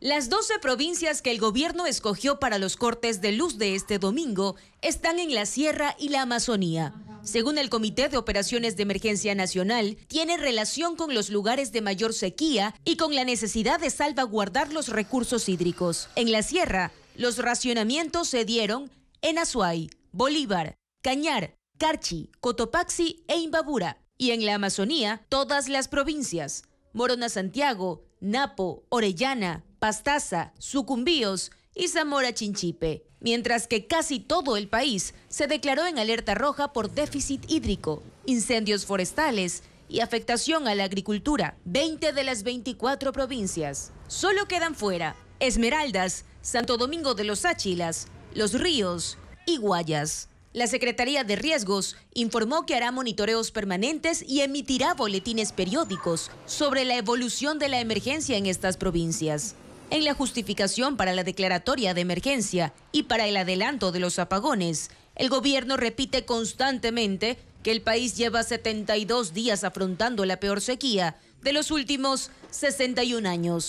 Las 12 provincias que el gobierno escogió para los cortes de luz de este domingo están en la Sierra y la Amazonía. Según el Comité de Operaciones de Emergencia Nacional, tiene relación con los lugares de mayor sequía y con la necesidad de salvaguardar los recursos hídricos. En la Sierra, los racionamientos se dieron en Azuay, Bolívar, Cañar, Carchi, Cotopaxi e Imbabura. Y en la Amazonía, todas las provincias. Morona Santiago, Napo, Orellana, Pastaza, Sucumbíos y Zamora Chinchipe, mientras que casi todo el país se declaró en alerta roja por déficit hídrico, incendios forestales y afectación a la agricultura. 20 de las 24 provincias. Solo quedan fuera Esmeraldas, Santo Domingo de los Áchilas, Los Ríos y Guayas. La Secretaría de Riesgos informó que hará monitoreos permanentes y emitirá boletines periódicos sobre la evolución de la emergencia en estas provincias. En la justificación para la declaratoria de emergencia y para el adelanto de los apagones, el gobierno repite constantemente que el país lleva 72 días afrontando la peor sequía de los últimos 61 años.